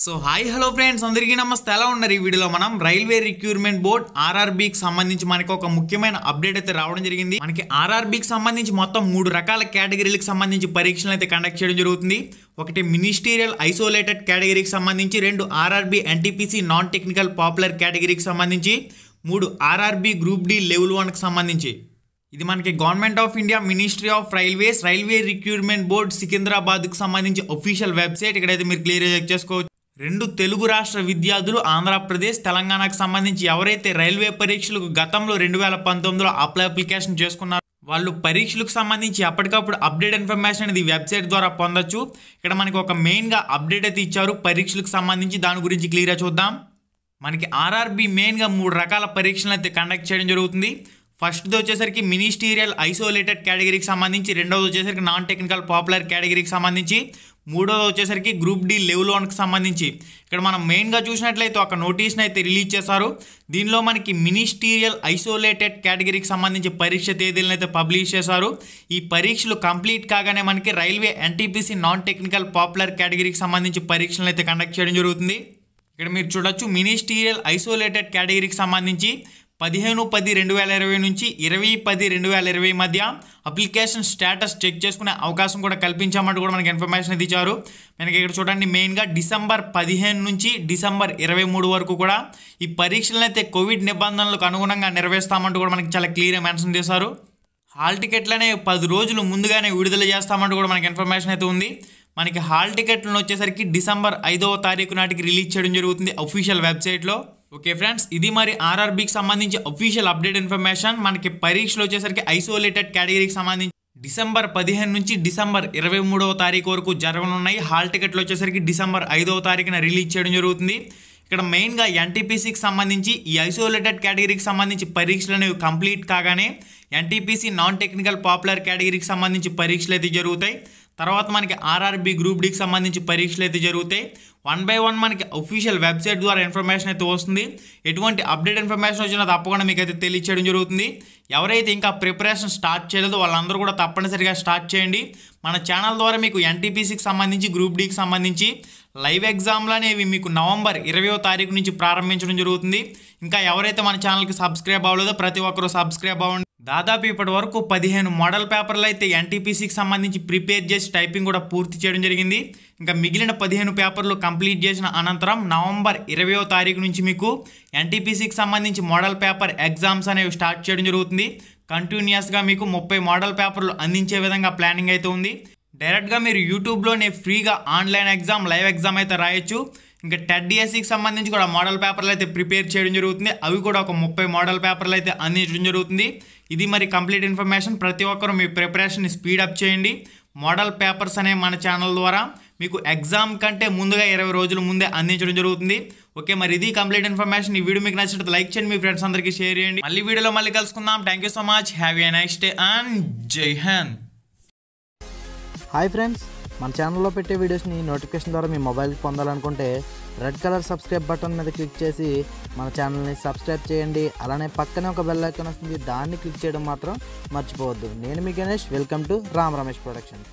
so hi hello friends అందరికీ నమస్తే ఎలా ఉన్నారు ఈ వీడియోలో మనం రైల్వే రిక్యూర్మెంట్ బోర్డ్ ఆర్ఆర్బికి సంబంధించి మనకి ఒక ముఖ్యమైన అప్డేట్ అయితే రావడం జరిగింది మనకి ఆర్ఆర్బికి సంబంధించి మొత్తం మూడు రకాల కేటగిరీలకు సంబంధించి పరీక్షలు అయితే కండక్ట్ చేయడం జరుగుతుంది ఒకటి మినిస్టీరియల్ ఐసోలేటెడ్ కేటగిరీకి సంబంధించి రెండు RRB NTPC non technical popular కేటగిరీకి సంబంధించి మూడు ఆర్ఆర్బీ గ్రూప్ డి లెవెల్ వన్కి సంబంధించి ఇది మనకి government of India ministry of railways railway recruitment board సికింద్రాబాద్కి సంబంధించి ఒఫీషియల్ వెబ్సైట్ ఇక్కడైతే మీరు క్లియర్ చెక్ చేసుకోవచ్చు రెండు తెలుగు రాష్ట్ర విద్యార్థులు ఆంధ్రప్రదేశ్ తెలంగాణకు సంబంధించి ఎవరైతే రైల్వే పరీక్షలకు గతంలో రెండు వేల పంతొమ్మిదిలో అప్లై అప్లికేషన్ చేసుకున్నారు వాళ్ళు పరీక్షలకు సంబంధించి ఎప్పటికప్పుడు అప్డేట్ ఇన్ఫర్మేషన్ అనేది వెబ్సైట్ ద్వారా పొందొచ్చు ఇక్కడ మనకి ఒక మెయిన్గా అప్డేట్ అయితే ఇచ్చారు పరీక్షలకు సంబంధించి దాని గురించి క్లియర్గా చూద్దాం మనకి ఆర్ఆర్బి మెయిన్గా మూడు రకాల పరీక్షలను అయితే కండక్ట్ చేయడం జరుగుతుంది ఫస్ట్ది వచ్చేసరికి మినిస్టీరియల్ ఐసోలేటెడ్ కేటగిరీకి సంబంధించి రెండోది వచ్చేసరికి నాన్ టెక్నికల్ పాపులర్ కేటగిరీకి సంబంధించి మూడోది వచ్చేసరికి గ్రూప్ డి లెవ్ లోన్కి సంబంధించి ఇక్కడ మనం మెయిన్గా చూసినట్లయితే ఒక నోటీస్ని అయితే రిలీజ్ చేశారు దీనిలో మనకి మినిస్టీరియల్ ఐసోలేటెడ్ కేటగిరీకి సంబంధించి పరీక్ష తేదీలను అయితే పబ్లిష్ చేశారు ఈ పరీక్షలు కంప్లీట్ కాగానే మనకి railway NTPC non technical popular కేటగిరీకి సంబంధించి పరీక్షలను అయితే కండక్ట్ చేయడం జరుగుతుంది ఇక్కడ మీరు చూడొచ్చు మినిస్టీరియల్ ఐసోలేటెడ్ కేటగిరీకి సంబంధించి పదిహేను పది రెండు వేల ఇరవై నుంచి ఇరవై పది రెండు వేల ఇరవై మధ్య అప్లికేషన్ స్టేటస్ చెక్ చేసుకునే అవకాశం కూడా కల్పించామంటూ కూడా మనకి ఇన్ఫర్మేషన్ అయితే ఇచ్చారు మనకి ఇక్కడ చూడండి మెయిన్గా డిసెంబర్ పదిహేను నుంచి డిసెంబర్ ఇరవై మూడు వరకు కూడా ఈ పరీక్షలను అయితే కోవిడ్ నిబంధనలకు అనుగుణంగా నిర్వహిస్తామంటూ కూడా మనకి చాలా క్లియర్గా మెన్షన్ చేశారు హాల్ టికెట్లనే పది రోజులు ముందుగానే విడుదల చేస్తామంటూ కూడా మనకి ఇన్ఫర్మేషన్ అయితే ఉంది మనకి హాల్ టికెట్లను వచ్చేసరికి డిసెంబర్ ఐదవ తారీఖు నాటికి రిలీజ్ చేయడం జరుగుతుంది అఫీషియల్ వెబ్సైట్లో ఓకే ఫ్రెండ్స్ ఇది మరి ఆర్ఆర్బీకి సంబంధించి అఫీషియల్ అప్డేట్ ఇన్ఫర్మేషన్ మనకి పరీక్షలు వచ్చేసరికి ఐసోలేటెడ్ కేటగిరీకి సంబంధించి డిసెంబర్ పదిహేను నుంచి డిసెంబర్ ఇరవై మూడవ తారీఖు వరకు జరగనున్నాయి హాల్ టికెట్లు వచ్చేసరికి డిసెంబర్ ఐదవ తారీఖున రిలీజ్ చేయడం జరుగుతుంది ఇక్కడ మెయిన్గా ఎన్టీపీసీకి సంబంధించి ఈ ఐసోలేటెడ్ కేటగిరీకి సంబంధించి పరీక్షలు అనేవి కంప్లీట్ కాగానే ఎన్టీపీసీ నాన్ టెక్నికల్ పాపులర్ కేటగిరీకి సంబంధించి పరీక్షలు అయితే జరుగుతాయి తర్వాత మనకి ఆర్ఆర్బీ గ్రూప్ డికి సంబంధించి పరీక్షలు అయితే జరుగుతాయి వన్ బై వన్ మనకి అఫీషియల్ వెబ్సైట్ ద్వారా ఇన్ఫర్మేషన్ అయితే వస్తుంది ఎటువంటి అప్డేట్ ఇన్ఫర్మేషన్ వచ్చినా తప్పకుండా మీకు అయితే తెలియచేయడం జరుగుతుంది ఎవరైతే ఇంకా ప్రిపరేషన్ స్టార్ట్ చేయలేదో వాళ్ళందరూ కూడా తప్పనిసరిగా స్టార్ట్ చేయండి మన ఛానల్ ద్వారా మీకు ఎన్టీపీసీకి సంబంధించి గ్రూప్ డీకి సంబంధించి లైవ్ ఎగ్జామ్లు అనేవి మీకు నవంబర్ ఇరవయో తారీఖు నుంచి ప్రారంభించడం జరుగుతుంది ఇంకా ఎవరైతే మన ఛానల్కి సబ్స్క్రైబ్ అవ్వలేదో ప్రతి ఒక్కరూ సబ్స్క్రైబ్ అవ్వండి దాదాపు ఇప్పటి వరకు పదిహేను మోడల్ పేపర్లు అయితే ఎన్టీపీసీకి సంబంధించి ప్రిపేర్ చేసి టైపింగ్ కూడా పూర్తి చేయడం జరిగింది ఇంకా మిగిలిన పదిహేను పేపర్లు కంప్లీట్ చేసిన అనంతరం నవంబర్ ఇరవయో తారీఖు నుంచి మీకు ఎన్టీపీసీకి సంబంధించి మోడల్ పేపర్ ఎగ్జామ్స్ అనేవి స్టార్ట్ చేయడం జరుగుతుంది కంటిన్యూస్గా మీకు ముప్పై మోడల్ పేపర్లు అందించే విధంగా ప్లానింగ్ అయితే ఉంది డైరెక్ట్గా మీరు యూట్యూబ్లోనే ఫ్రీగా ఆన్లైన్ ఎగ్జామ్ లైవ్ ఎగ్జామ్ అయితే రాయొచ్చు ఇంకా టెట్ డిఎస్సికి సంబంధించి కూడా మోడల్ పేపర్లు అయితే ప్రిపేర్ చేయడం జరుగుతుంది అవి కూడా ఒక ముప్పై మోడల్ పేపర్లు అయితే అందించడం జరుగుతుంది ఇది మరి కంప్లీట్ ఇన్ఫర్మేషన్ ప్రతి ఒక్కరూ మీ ప్రిపరేషన్ స్పీడప్ చేయండి మోడల్ పేపర్స్ అనే మన ఛానల్ ద్వారా మీకు ఎగ్జామ్ కంటే ముందుగా ఇరవై రోజుల ముందే అందించడం జరుగుతుంది ఓకే మరి ఇది కంప్లీట్ ఇన్ఫర్మేషన్ ఈ వీడియో మీకు నచ్చినట్టు లైక్ చేయండి మీ ఫ్రెండ్స్ అందరికీ షేర్ చేయండి మళ్ళీ వీడియోలో మళ్ళీ కలుసుకుందాం thank you so much have a nice day and Jai Hind hi friends మన ఛానల్లో పెట్టే వీడియోస్ని నోటిఫికేషన్ ద్వారా మీ మొబైల్కి పొందాలనుకుంటే రెడ్ కలర్ సబ్స్క్రైబ్ బటన్ మీద క్లిక్ చేసి మన ఛానల్ని సబ్స్క్రైబ్ చేయండి అలానే పక్కనే ఒక బెల్ ఐకాన్ వస్తుంది దాన్ని క్లిక్ చేయడం మాత్రం మర్చిపోవద్దు నేను మీ Ganesh welcome to Ram Ramesh production